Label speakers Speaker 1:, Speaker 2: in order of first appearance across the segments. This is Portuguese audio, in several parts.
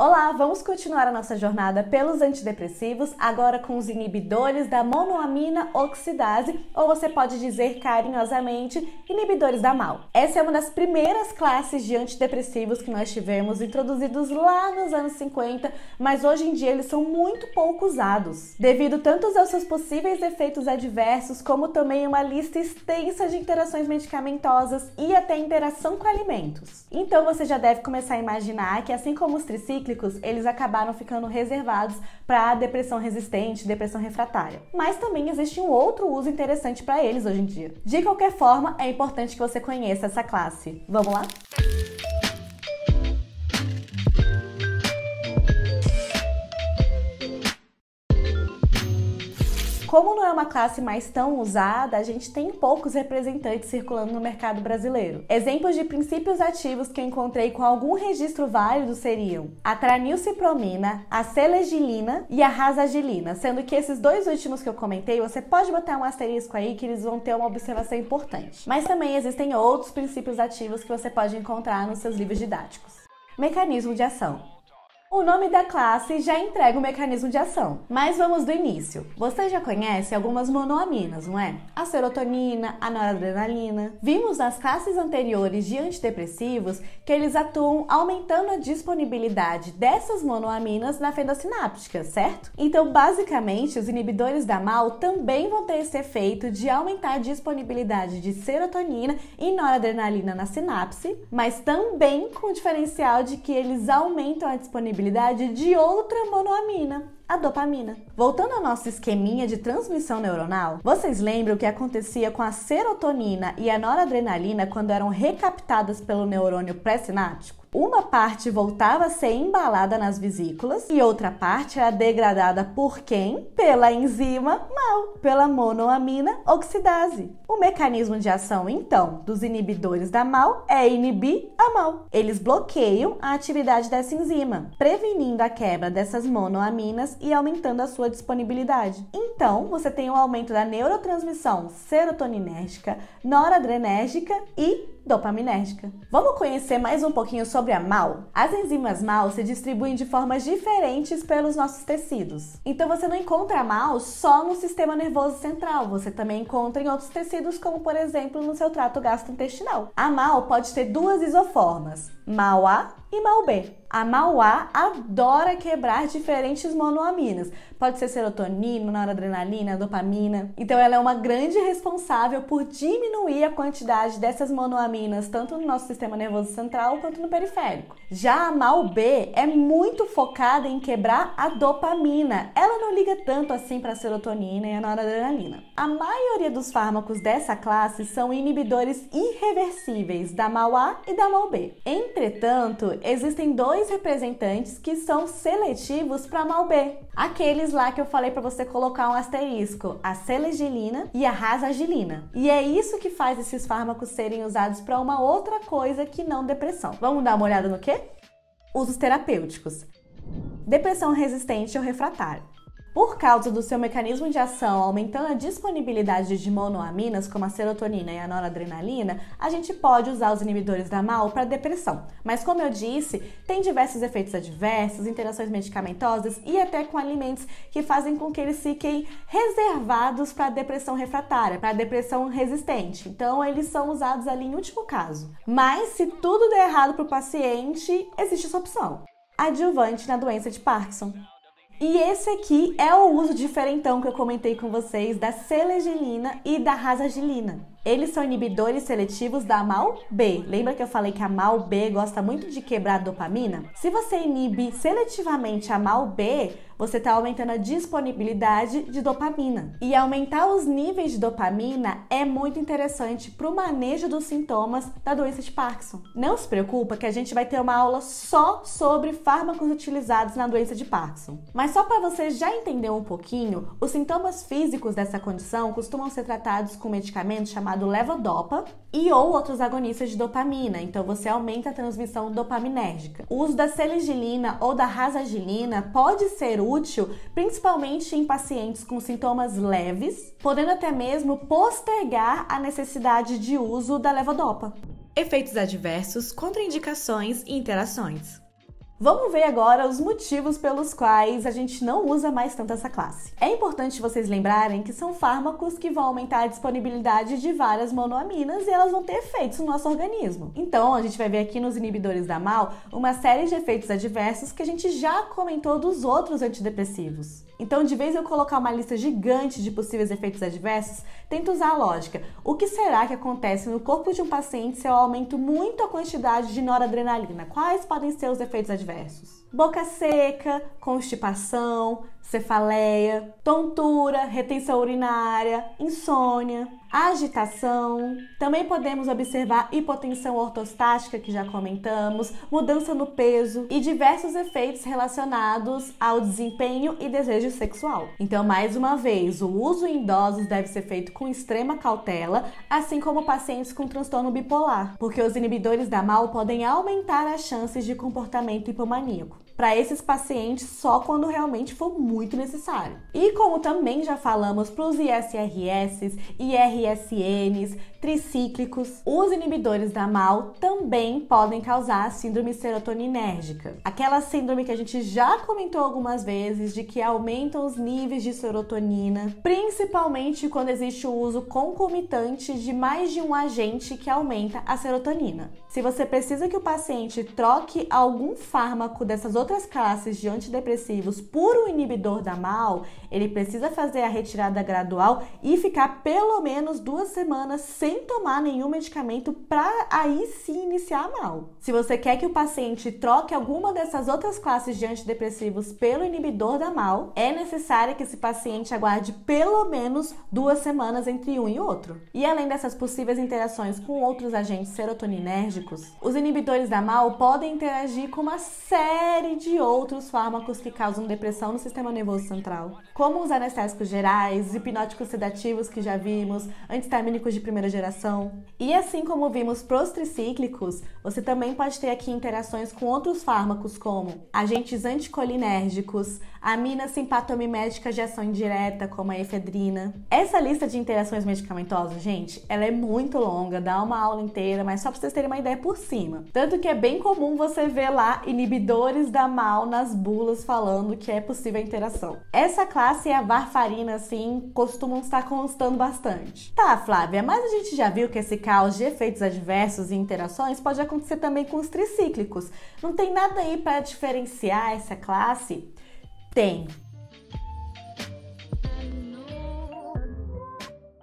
Speaker 1: Olá, vamos continuar a nossa jornada pelos antidepressivos, agora com os inibidores da monoamina oxidase, ou você pode dizer carinhosamente inibidores da MAL. Essa é uma das primeiras classes de antidepressivos que nós tivemos, introduzidos lá nos anos 50, mas hoje em dia eles são muito pouco usados, devido tanto aos seus possíveis efeitos adversos, como também uma lista extensa de interações medicamentosas e até interação com alimentos. Então você já deve começar a imaginar que, assim como os triciclos, cíclicos, eles acabaram ficando reservados para depressão resistente, depressão refratária. Mas também existe um outro uso interessante para eles hoje em dia. De qualquer forma, é importante que você conheça essa classe. Vamos lá? como não é uma classe mais tão usada, a gente tem poucos representantes circulando no mercado brasileiro. Exemplos de princípios ativos que eu encontrei com algum registro válido seriam a tranilcipromina, a celegilina e a rasagilina, sendo que esses dois últimos que eu comentei, você pode botar um asterisco aí que eles vão ter uma observação importante. Mas também existem outros princípios ativos que você pode encontrar nos seus livros didáticos. Mecanismo de ação. O nome da classe já entrega o mecanismo de ação, mas vamos do início. Você já conhece algumas monoaminas, não é? A serotonina, a noradrenalina. Vimos nas classes anteriores de antidepressivos que eles atuam aumentando a disponibilidade dessas monoaminas na fenda sináptica, certo? Então, basicamente, os inibidores da MAL também vão ter esse efeito de aumentar a disponibilidade de serotonina e noradrenalina na sinapse, mas também com o diferencial de que eles aumentam a disponibilidade disponibilidade de outra monoamina, a dopamina. Voltando ao nosso esqueminha de transmissão neuronal, vocês lembram o que acontecia com a serotonina e a noradrenalina quando eram recaptadas pelo neurônio pré-sináptico? Uma parte voltava a ser embalada nas vesículas e outra parte era degradada por quem? Pela enzima mal, pela monoamina oxidase. O mecanismo de ação, então, dos inibidores da mal é inibir a mal. Eles bloqueiam a atividade dessa enzima, prevenindo a quebra dessas monoaminas e aumentando a sua sua disponibilidade. Então, você tem um aumento da neurotransmissão serotoninérgica, noradrenérgica e dopaminérgica. Vamos conhecer mais um pouquinho sobre a MAL? As enzimas MAL se distribuem de formas diferentes pelos nossos tecidos. Então você não encontra a MAL só no sistema nervoso central, você também encontra em outros tecidos, como por exemplo no seu trato gastrointestinal. A MAL pode ter duas isoformas, MAL A e MAL B. A MAL A adora quebrar diferentes monoaminas, Pode ser serotonina, noradrenalina, dopamina. Então ela é uma grande responsável por diminuir a quantidade dessas monoaminas tanto no nosso sistema nervoso central quanto no periférico. Já a mal B é muito focada em quebrar a dopamina. Ela não liga tanto assim para a serotonina e a noradrenalina. A maioria dos fármacos dessa classe são inibidores irreversíveis da mal A e da mal B. Entretanto, existem dois representantes que são seletivos para mal B, aqueles aqueles lá que eu falei para você colocar um asterisco, a selegilina e a rasagilina. E é isso que faz esses fármacos serem usados para uma outra coisa que não depressão. Vamos dar uma olhada no quê? Usos terapêuticos. Depressão resistente ou refratária. Por causa do seu mecanismo de ação aumentando a disponibilidade de monoaminas, como a serotonina e a noradrenalina, a gente pode usar os inibidores da MAO para depressão. Mas, como eu disse, tem diversos efeitos adversos, interações medicamentosas e até com alimentos que fazem com que eles fiquem reservados para depressão refratária, para depressão resistente. Então, eles são usados ali em último caso. Mas, se tudo der errado para o paciente, existe essa opção: adjuvante na doença de Parkinson. E esse aqui é o uso diferentão que eu comentei com vocês da selegelina e da rasagilina. Eles são inibidores seletivos da MAO-B. Lembra que eu falei que a MAO-B gosta muito de quebrar a dopamina? Se você inibe seletivamente a MAO-B, você está aumentando a disponibilidade de dopamina. E aumentar os níveis de dopamina é muito interessante para o manejo dos sintomas da doença de Parkinson. Não se preocupa que a gente vai ter uma aula só sobre fármacos utilizados na doença de Parkinson. Mas só para você já entender um pouquinho, os sintomas físicos dessa condição costumam ser tratados com medicamento chamado chamado levodopa e ou outros agonistas de dopamina, então você aumenta a transmissão dopaminérgica. O uso da seligilina ou da rasagilina pode ser útil principalmente em pacientes com sintomas leves, podendo até mesmo postergar a necessidade de uso da levodopa. Efeitos adversos, contraindicações e interações. Vamos ver agora os motivos pelos quais a gente não usa mais tanto essa classe. É importante vocês lembrarem que são fármacos que vão aumentar a disponibilidade de várias monoaminas e elas vão ter efeitos no nosso organismo. Então, a gente vai ver aqui nos inibidores da MAL uma série de efeitos adversos que a gente já comentou dos outros antidepressivos. Então, de vez eu colocar uma lista gigante de possíveis efeitos adversos, tenta usar a lógica. O que será que acontece no corpo de um paciente se eu aumento muito a quantidade de noradrenalina? Quais podem ser os efeitos adversos? boca seca, constipação, cefaleia, tontura, retenção urinária, insônia, agitação. Também podemos observar hipotensão ortostática, que já comentamos, mudança no peso e diversos efeitos relacionados ao desempenho e desejo sexual. Então, mais uma vez, o uso em doses deve ser feito com extrema cautela, assim como pacientes com transtorno bipolar, porque os inibidores da mal podem aumentar as chances de comportamento hipomaníaco para esses pacientes só quando realmente for muito necessário. E como também já falamos para os ISRS, IRSNs, tricíclicos, os inibidores da MAL também podem causar síndrome serotoninérgica. Aquela síndrome que a gente já comentou algumas vezes de que aumentam os níveis de serotonina, principalmente quando existe o uso concomitante de mais de um agente que aumenta a serotonina. Se você precisa que o paciente troque algum fármaco dessas outras classes de antidepressivos por um inibidor da MAL, ele precisa fazer a retirada gradual e ficar pelo menos duas semanas sem sem tomar nenhum medicamento para aí se iniciar mal. Se você quer que o paciente troque alguma dessas outras classes de antidepressivos pelo inibidor da mal, é necessário que esse paciente aguarde pelo menos duas semanas entre um e outro. E além dessas possíveis interações com outros agentes serotoninérgicos, os inibidores da mal podem interagir com uma série de outros fármacos que causam depressão no sistema nervoso central, como os anestésicos gerais, hipnóticos sedativos que já vimos, antistamínicos de primeira geração geração. E assim como vimos pros tricíclicos, você também pode ter aqui interações com outros fármacos como agentes anticolinérgicos, aminas simpatomiméticas de ação indireta, como a efedrina. Essa lista de interações medicamentosas, gente, ela é muito longa, dá uma aula inteira, mas só pra vocês terem uma ideia por cima. Tanto que é bem comum você ver lá inibidores da mal nas bulas falando que é possível a interação. Essa classe e a varfarina, assim, costumam estar constando bastante. Tá, Flávia, mas a gente gente já viu que esse caos de efeitos adversos e interações pode acontecer também com os tricíclicos. Não tem nada aí para diferenciar essa classe? Tem.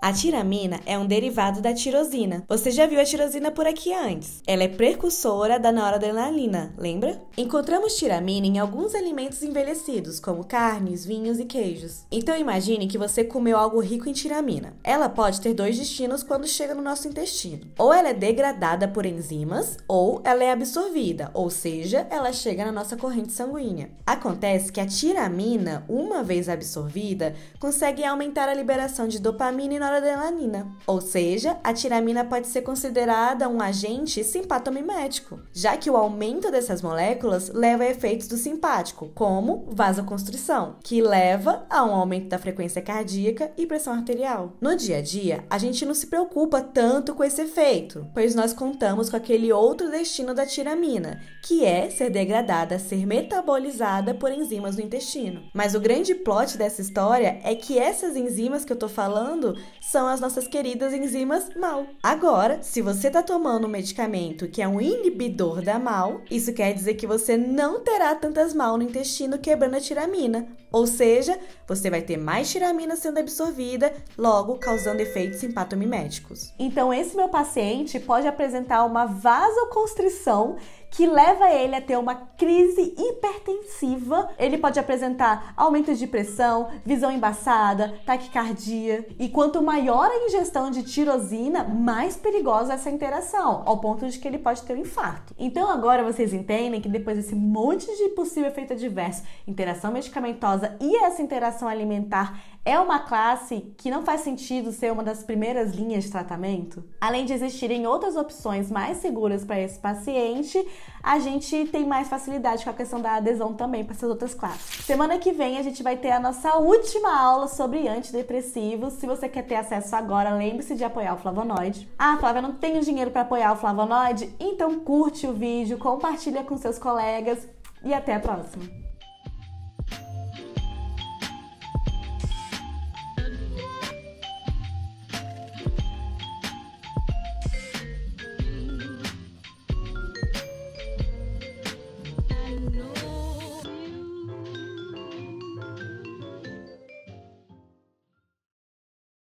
Speaker 1: A tiramina é um derivado da tirosina. Você já viu a tirosina por aqui antes. Ela é precursora da noradrenalina, lembra? Encontramos tiramina em alguns alimentos envelhecidos, como carnes, vinhos e queijos. Então imagine que você comeu algo rico em tiramina. Ela pode ter dois destinos quando chega no nosso intestino. Ou ela é degradada por enzimas, ou ela é absorvida, ou seja, ela chega na nossa corrente sanguínea. Acontece que a tiramina, uma vez absorvida, consegue aumentar a liberação de dopamina e noradrenalina. Ou seja, a tiramina pode ser considerada um agente simpatomimético, já que o aumento dessas moléculas leva a efeitos do simpático, como vasoconstrição, que leva a um aumento da frequência cardíaca e pressão arterial. No dia a dia, a gente não se preocupa tanto com esse efeito, pois nós contamos com aquele outro destino da tiramina, que é ser degradada, ser metabolizada por enzimas do intestino. Mas o grande plot dessa história é que essas enzimas que eu tô falando são as nossas queridas enzimas MAL. Agora, se você está tomando um medicamento que é um inibidor da MAL, isso quer dizer que você não terá tantas MAL no intestino quebrando a tiramina, ou seja, você vai ter mais tiramina sendo absorvida, logo causando efeitos simpatomiméticos. Então, esse meu paciente pode apresentar uma vasoconstrição que leva ele a ter uma crise hipertensiva. Ele pode apresentar aumentos de pressão, visão embaçada, taquicardia. E quanto maior a ingestão de tirosina, mais perigosa essa interação, ao ponto de que ele pode ter um infarto. Então agora vocês entendem que depois desse monte de possível efeito adverso, interação medicamentosa e essa interação alimentar é uma classe que não faz sentido ser uma das primeiras linhas de tratamento? Além de existirem outras opções mais seguras para esse paciente, a gente tem mais facilidade com a questão da adesão também para essas outras classes. Semana que vem a gente vai ter a nossa última aula sobre antidepressivos. Se você quer ter acesso agora, lembre-se de apoiar o flavonoide. Ah, Flávia, não tenho dinheiro para apoiar o flavonoide? Então curte o vídeo, compartilha com seus colegas e até a próxima.